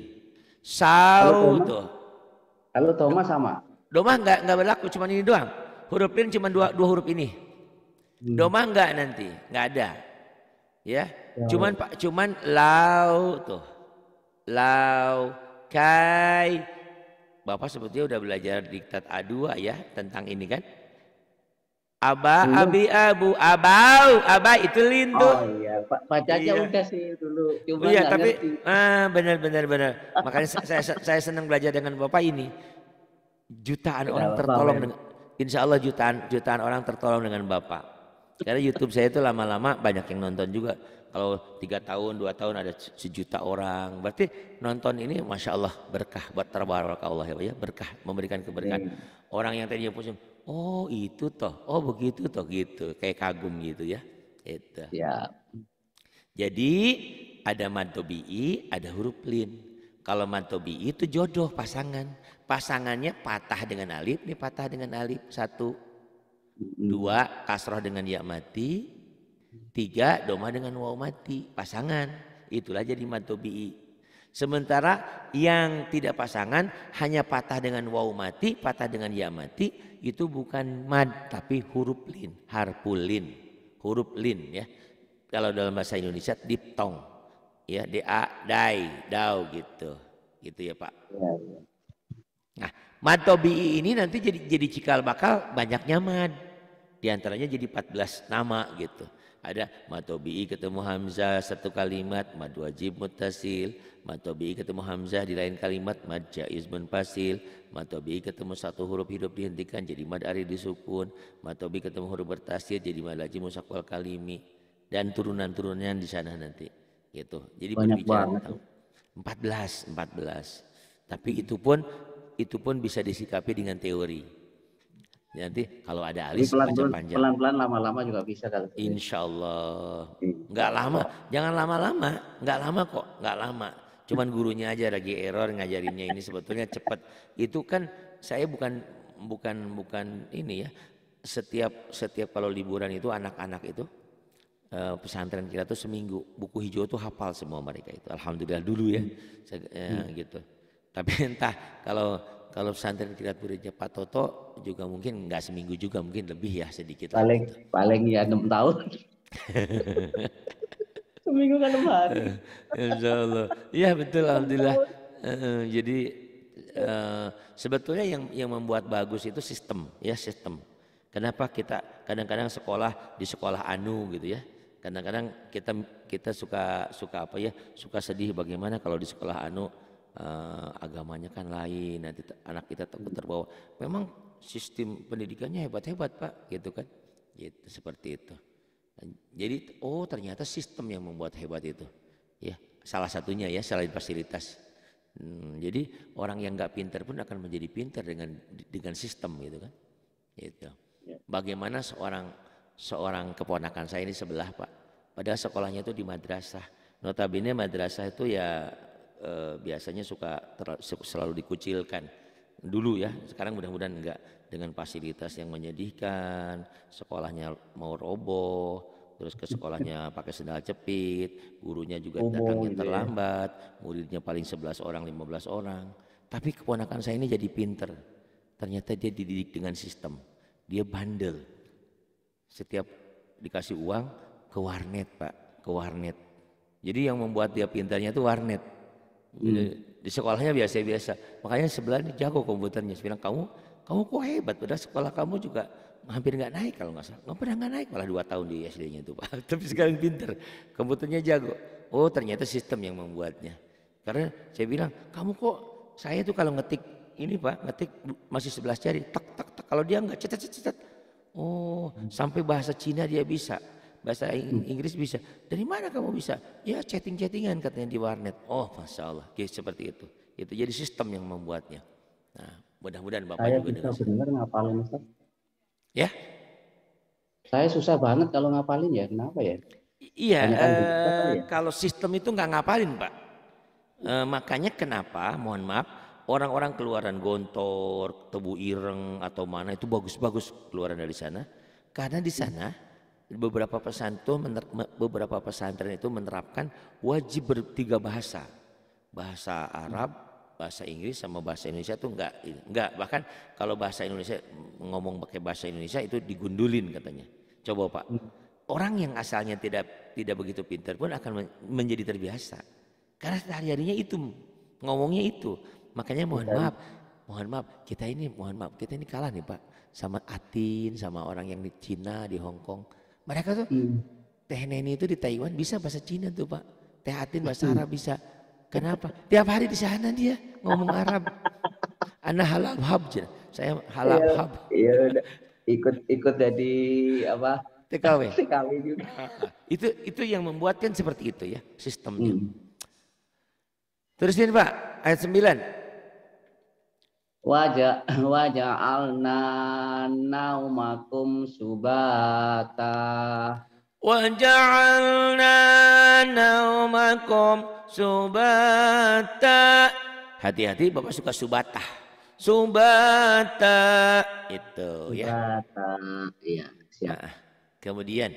Sau itu. Kalau doma sama. Doma enggak enggak berlaku, cuma ini doang. Huruf lin cuma dua dua huruf ini. Hmm. Doma enggak nanti, enggak ada. Ya. ya. Cuman ya. Pak cuman lau tuh. Lau kai Bapak sebetulnya udah belajar diktat A2 ya tentang ini kan. Aba, abi, abu, abau, aba itu lindu. Oh iya, Pak bacanya iya. udah sih dulu. Cuma iya, tapi ah benar benar benar. Makanya saya saya senang belajar dengan Bapak ini. Jutaan Tidak orang Bapak, tertolong dengan Insya Allah jutaan jutaan orang tertolong dengan Bapak. Karena YouTube saya itu lama-lama banyak yang nonton juga. Kalau tiga tahun, dua tahun ada sejuta orang. Berarti nonton ini Masya Allah berkah. Buat Allah ya, ya, berkah. Memberikan keberkahan. Orang yang tadinya pusing, oh itu toh, oh begitu toh gitu, kayak kagum gitu ya. Itu. Ya. Jadi ada mantobi'i, ada huruf lin. Kalau mantobi'i itu jodoh pasangan. Pasangannya patah dengan alif, nih patah dengan alif. Satu, dua, kasroh dengan ya mati. Tiga, doma dengan waw mati. Pasangan. Itulah jadi mantobi'i. Sementara yang tidak pasangan hanya patah dengan waw mati, patah dengan ya mati itu bukan mad tapi huruf lin, harfulin huruf lin ya. Kalau dalam bahasa Indonesia diptong ya da dai dau gitu. Gitu ya, Pak. Iya, iya. Nah, mad tobi ini nanti jadi jadi cikal bakal banyaknya mad. diantaranya jadi 14 nama gitu ada matobi'i ketemu hamzah satu kalimat mad wajib mutasil matobi'i ketemu hamzah di lain kalimat mad jaiz munfasil matobi'i ketemu satu huruf hidup dihentikan jadi mad ari disukun matobi ketemu huruf bertasir jadi mad lajim musakwal kalimi dan turunan-turunannya di sana nanti gitu jadi Banyak berbicara Empat belas, empat belas. tapi itu pun itu pun bisa disikapi dengan teori nanti kalau ada alis panjang-panjang. Pelan-pelan lama-lama juga bisa kalau. Gitu ya. Insya Allah. Iya. Nggak lama, jangan lama-lama. Nggak lama kok, nggak lama. Cuman gurunya aja lagi error ngajarinnya ini sebetulnya cepat. Itu kan saya bukan bukan bukan ini ya. Setiap setiap kalau liburan itu anak-anak itu eh, pesantren kita tuh seminggu buku hijau tuh hafal semua mereka itu alhamdulillah dulu ya, hmm. Se, ya gitu tapi entah kalau kalau pesantren kita muridnya Pak Toto juga mungkin nggak seminggu juga mungkin lebih ya sedikit paling lah. paling ya enam tahun seminggu kan enam hari Insya Allah ya betul alhamdulillah jadi eh, sebetulnya yang yang membuat bagus itu sistem ya sistem kenapa kita kadang-kadang sekolah di sekolah anu gitu ya kadang-kadang kita kita suka suka apa ya suka sedih bagaimana kalau di sekolah anu uh, agamanya kan lain nanti anak kita takut terbawa memang sistem pendidikannya hebat-hebat pak gitu kan gitu seperti itu jadi oh ternyata sistem yang membuat hebat itu ya salah satunya ya selain fasilitas hmm, jadi orang yang nggak pinter pun akan menjadi pinter dengan dengan sistem gitu kan itu ya. bagaimana seorang seorang keponakan saya ini sebelah pak padahal sekolahnya itu di madrasah notabene madrasah itu ya eh, biasanya suka ter, selalu dikucilkan dulu ya sekarang mudah-mudahan enggak dengan fasilitas yang menyedihkan sekolahnya mau roboh terus ke sekolahnya pakai sendal jepit gurunya juga oh, datangnya gitu terlambat ya. muridnya paling 11 orang 15 orang tapi keponakan saya ini jadi pinter ternyata dia dididik dengan sistem dia bandel setiap dikasih uang ke warnet pak ke warnet jadi yang membuat dia pintarnya itu warnet hmm. di sekolahnya biasa-biasa makanya sebelah ini jago komputernya saya bilang kamu kamu kok hebat padahal sekolah kamu juga hampir nggak naik kalau nggak salah nggak pernah nggak naik malah dua tahun di SD-nya itu pak tapi sekarang pinter komputernya jago oh ternyata sistem yang membuatnya karena saya bilang kamu kok saya tuh kalau ngetik ini pak ngetik masih sebelas jari tak tak tak kalau dia nggak cetet cetet oh hmm. sampai bahasa Cina dia bisa bahasa hmm. Inggris bisa. Dari mana kamu bisa? Ya chatting-chattingan katanya di warnet. Oh masya Allah, Oke, seperti itu. Itu jadi sistem yang membuatnya. Nah, mudah-mudahan Bapak saya juga bisa dengar. benar ngapalin Ustaz. Ya? Saya susah banget kalau ngapalin ya, kenapa ya? Iya, eh, ya? kalau sistem itu nggak ngapalin Pak. Eh, makanya kenapa, mohon maaf, orang-orang keluaran Gontor, Tebu Ireng atau mana itu bagus-bagus keluaran dari sana. Karena di hmm. sana beberapa pesantren beberapa pesantren itu menerapkan wajib bertiga bahasa. Bahasa Arab, bahasa Inggris sama bahasa Indonesia tuh enggak enggak bahkan kalau bahasa Indonesia ngomong pakai bahasa Indonesia itu digundulin katanya. Coba Pak. Hmm. Orang yang asalnya tidak tidak begitu pintar pun akan menjadi terbiasa. Karena sehari-harinya itu ngomongnya itu. Makanya mohon maaf, mohon maaf kita ini mohon maaf kita ini kalah nih Pak sama Atin sama orang yang di Cina di Hong Kong mereka tuh hmm. teh neni itu di Taiwan bisa bahasa Cina tuh Pak. Teh Atin bahasa Arab bisa. Kenapa? Tiap hari di sana dia ngomong Arab. Anak halal hab Saya halal iya, hab. Iya, ikut ikut jadi apa? TKW. TKW juga. Ah, ah. itu itu yang membuatkan seperti itu ya sistemnya. Hmm. Terusin Pak ayat 9. Wajah wajah alna naumakum subata. Waja'alna naumakum subata. Hati-hati Bapak suka subata. Subata itu ya. Subata, iya, siap. Nah, kemudian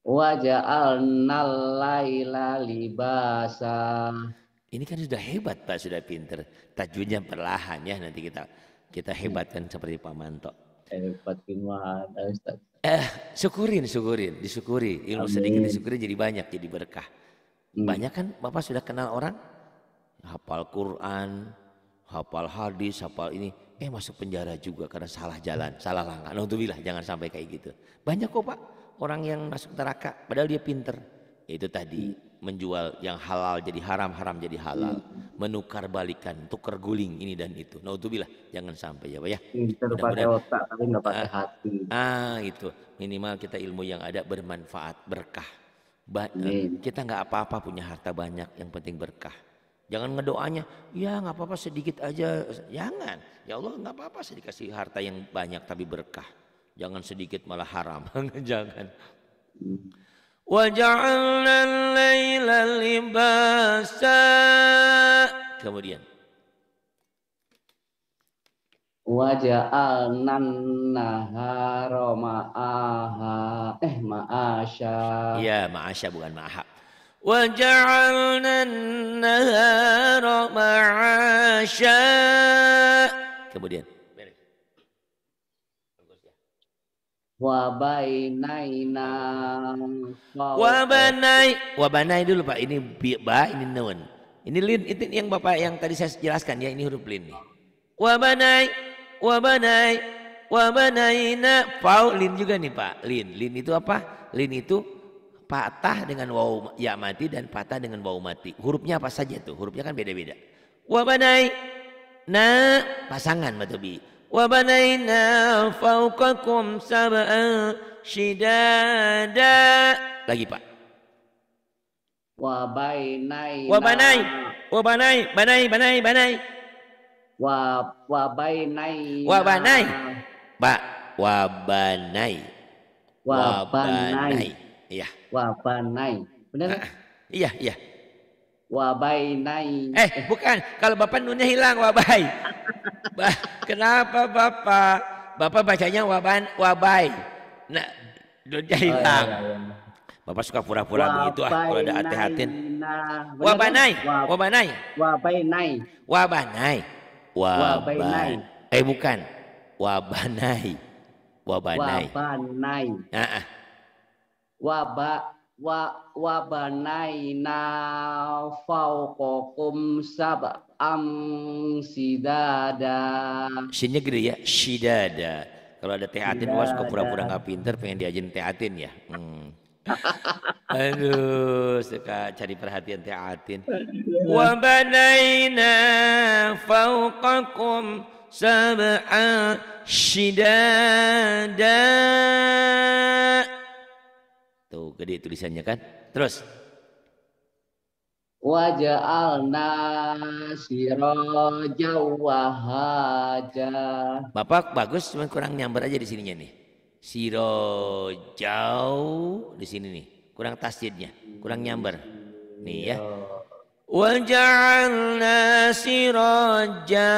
Waja'alna laila ini kan sudah hebat Pak, sudah pinter. Tajunya perlahan ya nanti kita kita iya. hebatkan seperti Pak Manto. Hebat eh, eh, syukurin, syukurin, disyukuri. Ilmu Amin. sedikit disyukuri jadi banyak, jadi berkah. Hmm. Banyak kan Bapak sudah kenal orang? Hafal Quran, hafal hadis, hafal ini. Eh masuk penjara juga karena salah jalan, salah langkah. bilang, jangan sampai kayak gitu. Banyak kok Pak orang yang masuk neraka padahal dia pinter. Itu tadi hmm menjual yang halal jadi haram, haram jadi halal, menukar balikan, tukar guling ini dan itu. bilah jangan sampai ya, Pak ya. Pintar pakai otak tapi enggak ah, pakai hati. Ah, itu. Minimal kita ilmu yang ada bermanfaat, berkah. Ba hmm. kita nggak apa-apa punya harta banyak, yang penting berkah. Jangan ngedoanya, ya nggak apa-apa sedikit aja. Jangan, ya Allah nggak apa-apa dikasih harta yang banyak tapi berkah. Jangan sedikit malah haram, jangan. Hmm وجعلنا الليل لباسا kemudian waja'alna nahara eh ma'asya ya ma'asya bukan ma'aha waja'alna nahara ma'asya kemudian wabainaina Wabanai Wabanai dulu Pak ini ba ini nun ini lin itu yang Bapak yang tadi saya jelaskan ya ini huruf lin nih Wabanai Wabanai Wabanaina Pau lin juga nih Pak lin lin itu apa lin itu patah dengan waw ya mati dan patah dengan waw mati hurufnya apa saja tuh hurufnya kan beda-beda Wabanai na pasangan Matobi وبنينا فوقكم سبعا شدادا lagi pak wabainai wabanai wabanai banai banai wabainai pak wabanai wabanai iya wabanai benar iya iya wabai naik. Eh bukan, kalau bapak nunnya hilang wabai. ba kenapa bapak? Bapak bacanya waban wabai. Nah, nunnya oh, iya, hilang. Oh, iya, iya. Bapak suka pura-pura begitu ah kalau ada hati hati nah, Wabanai, wabanai. Wabanai. Wabanai. Wabanai. Eh bukan. Wabanai. Wabanai. Wabanai. Ah wa wa banaina sab sab'am sidada. Sinnya gede ya, sidada. Kalau ada Tehatin was kok pura-pura nggak pinter pengen diajin Tehatin ya. Hmm. Aduh, suka cari perhatian Tehatin Wa banaina fauqakum sab'a sidada. Tuh gede tulisannya kan. Terus. Waja'alna siraja wahaja. Bapak bagus cuma kurang nyamber aja di sininya nih. Sirojau di sini nih. Kurang tasjidnya, kurang nyamber. Nih ya. وجعلنا سراجا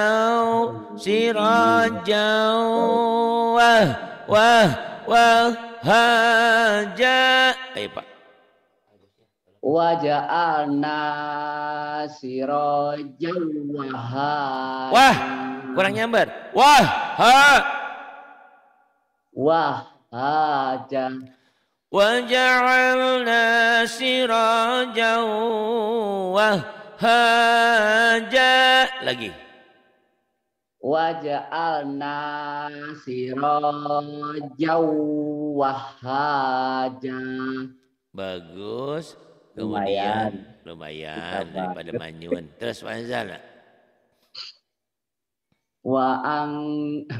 sirojau wah wah wah haja ayo Pak wajah sirajan wahab wah kurang nyambar wah ha wah haja waja'alna sirajan wah haja lagi waja'alna sirajaw wahaja. Bagus. Kemudian lumayan, lumayan daripada manyun. Terus Wanzala. Wa ang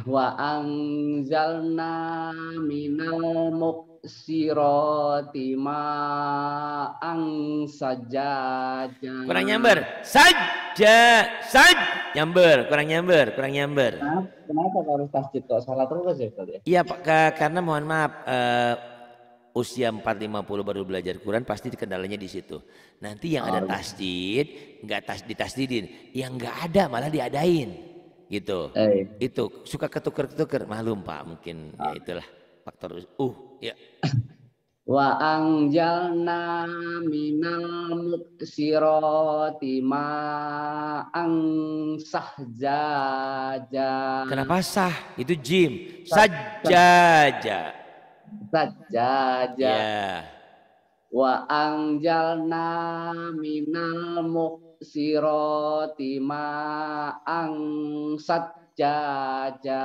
wa anzalna minal muk siroti ma'ang sajaja. Kurang nyamber. Saja, saj. Nyamber, kurang nyamber, kurang nyamber. Kenapa, kenapa harus tasjid kok salah terus ya, ya? Iya Pak, karena mohon maaf uh, usia puluh baru belajar Quran pasti kendalanya di situ. Nanti yang ada tasjid, nggak tas tasjidin yang nggak ada malah diadain gitu. Eh. Itu suka ketuker-ketuker, malum Pak mungkin ya ah. ya itulah faktor uh Ya. Wa angjalna minal muksiroti ma'ang sahjaja. Kenapa sah? Itu jim. Sajaja. Sajaja. Ya. Wa angjalna minal muksiroti ma'ang sajaja.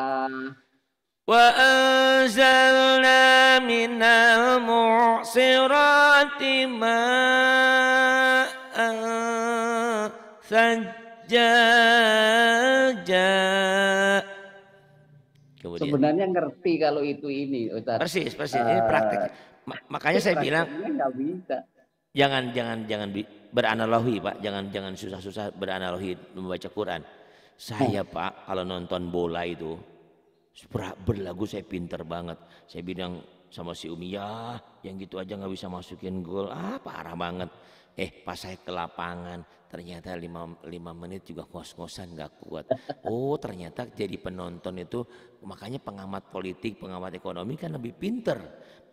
وأنزلنا من المعصرات ماء ثجاجا Kemudian. Sebenarnya ngerti kalau itu ini Ustaz. Persis, persis. ini eh, praktek. Makanya saya bilang bisa. Jangan jangan jangan beranalogi, Pak. Jangan jangan susah-susah beranalogi membaca Quran. Saya, oh. Pak, kalau nonton bola itu berlagu saya pinter banget saya bilang sama si Umi ya yang gitu aja nggak bisa masukin gol ah parah banget eh pas saya ke lapangan ternyata lima, lima menit juga ngos-ngosan nggak kuat oh ternyata jadi penonton itu makanya pengamat politik pengamat ekonomi kan lebih pinter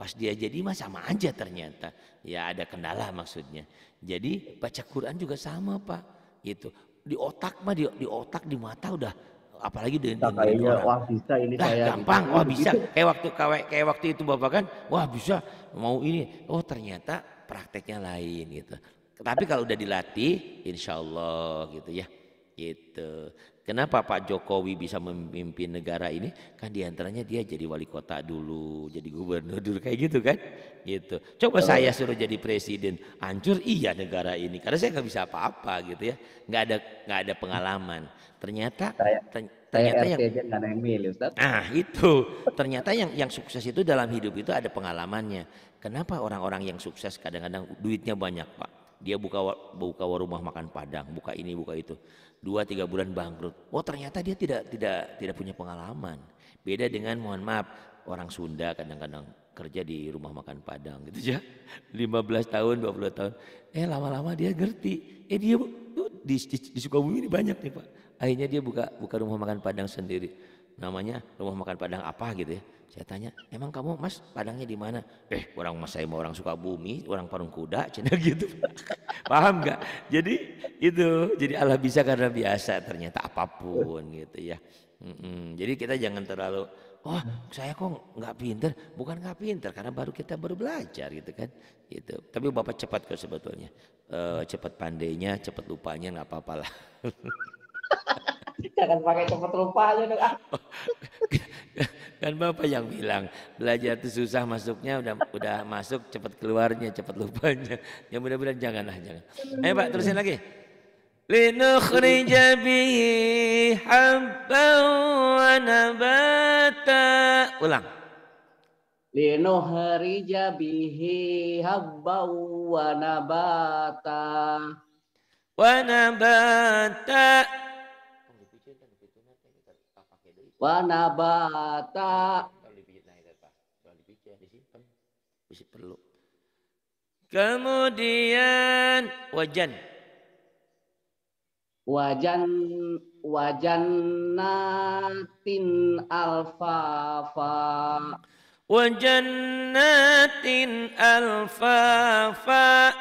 pas dia jadi mah sama aja ternyata ya ada kendala maksudnya jadi baca Quran juga sama pak itu di otak mah di, di otak di mata udah apalagi dengan nah, wah bisa ini nah, saya gampang wah bisa kayak waktu kayak, kayak waktu itu bapak kan wah bisa mau ini oh ternyata prakteknya lain gitu tapi kalau udah dilatih insyaallah gitu ya gitu Kenapa Pak Jokowi bisa memimpin negara ini? Kan diantaranya dia jadi wali kota dulu, jadi gubernur dulu kayak gitu kan? Gitu. Coba oh. saya suruh jadi presiden, hancur iya negara ini. Karena saya nggak bisa apa-apa gitu ya, nggak ada nggak ada pengalaman. Ternyata saya, ternyata yang aja yang Ah itu ternyata yang yang sukses itu dalam hidup itu ada pengalamannya. Kenapa orang-orang yang sukses kadang-kadang duitnya banyak pak? Dia buka buka rumah makan padang, buka ini buka itu dua tiga bulan bangkrut. Oh ternyata dia tidak tidak tidak punya pengalaman. Beda dengan mohon maaf orang Sunda kadang-kadang kerja di rumah makan Padang gitu ya. 15 tahun, 20 tahun. Eh lama-lama dia ngerti. Eh dia oh, di, di, di Sukabumi ini banyak nih Pak. Akhirnya dia buka buka rumah makan Padang sendiri. Namanya rumah makan Padang apa gitu ya. Saya tanya, emang kamu mas Padangnya di mana? Eh orang mas saya mau orang Sukabumi, orang Parung Kuda, cina gitu Pak. Paham nggak? Jadi itu jadi Allah bisa karena biasa ternyata apapun gitu ya. Mm -mm. Jadi kita jangan terlalu oh saya kok nggak pinter, bukan nggak pinter karena baru kita baru belajar gitu kan. Itu. Tapi bapak cepat kok sebetulnya, e, cepat pandainya, cepat lupanya nggak apa-apalah. Jangan pakai cepat lupanya dong. Ah. Oh, kan bapak yang bilang belajar itu susah masuknya udah udah masuk cepat keluarnya cepat lupanya ya mudah-mudahan janganlah jangan ayo pak terusin lagi linukhrija bihi habban wa ulang linukhrija bihi habban wa nabata wa nabata wanabata nah, ya, Bisa perlu kemudian wajan wajan wajan natin alfafa alfa alfafa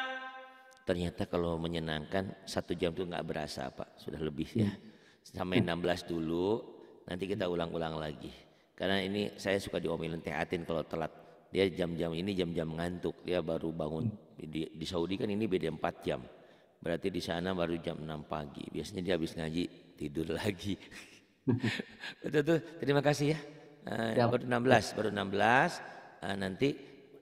ternyata kalau menyenangkan satu jam itu nggak berasa Pak. sudah lebih ya hmm. sampai 16 dulu Nanti kita hmm. ulang-ulang lagi. Karena ini saya suka diomelin Teh Atin kalau telat. Dia jam-jam ini jam-jam ngantuk. Dia baru bangun. Hmm. Di, di Saudi kan ini beda 4 jam. Berarti di sana baru jam 6 pagi. Biasanya dia habis ngaji tidur lagi. Betul tuh. Terima kasih ya. Uh, enam baru 16, baru 16. Uh, nanti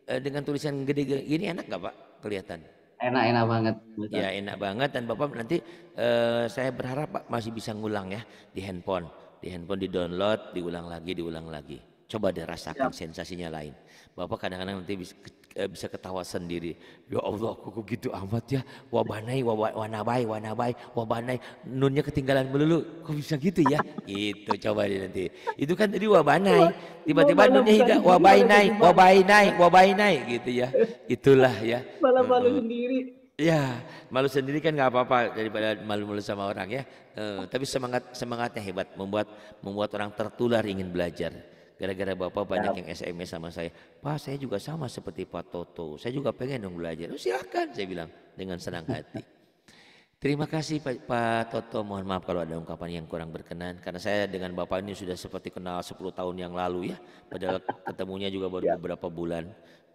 uh, dengan tulisan gede gede ini enak gak Pak kelihatan? Enak enak banget. Betul. Ya enak banget dan Bapak nanti uh, saya berharap Pak masih bisa ngulang ya di handphone di handphone di download, diulang lagi, diulang lagi. Coba dirasakan ya. sensasinya lain. Bapak kadang-kadang nanti bisa, eh, bisa ketawa sendiri. Ya Allah, kok gitu amat ya. Wabanai, wanabai, wanabai, wabanai. Nunnya ketinggalan melulu. Kok bisa gitu ya? Itu coba deh nanti. Itu kan tadi wabanai. Tiba-tiba nunnya hidup. Wabainai, wabainai, wabainai gitu ya. Itulah ya. Malah malu sendiri. Ya, malu sendiri kan nggak apa-apa daripada malu-malu sama orang ya. Uh, tapi semangat semangatnya hebat, membuat membuat orang tertular ingin belajar. Gara-gara bapak banyak yang SMS sama saya, Pak saya juga sama seperti Pak Toto, saya juga pengen dong belajar. Oh, silahkan, saya bilang dengan senang hati. Terima kasih Pak, Pak Toto, mohon maaf kalau ada ungkapan yang kurang berkenan. Karena saya dengan bapak ini sudah seperti kenal 10 tahun yang lalu ya, padahal ketemunya juga baru ya. beberapa bulan.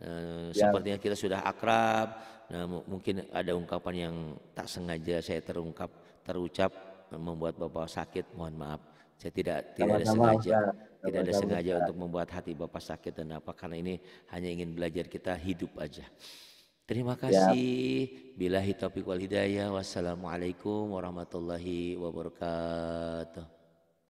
Eh, ya. Sepertinya kita sudah akrab. Nah, mungkin ada ungkapan yang tak sengaja saya terungkap, terucap eh, membuat bapak sakit. Mohon maaf. Saya tidak tidak ada sengaja, tidak ada sengaja untuk membuat hati bapak sakit dan apa karena ini hanya ingin belajar kita hidup aja. Terima ya. kasih. Ya. Bila hitopik wal hidayah. Wassalamualaikum warahmatullahi wabarakatuh.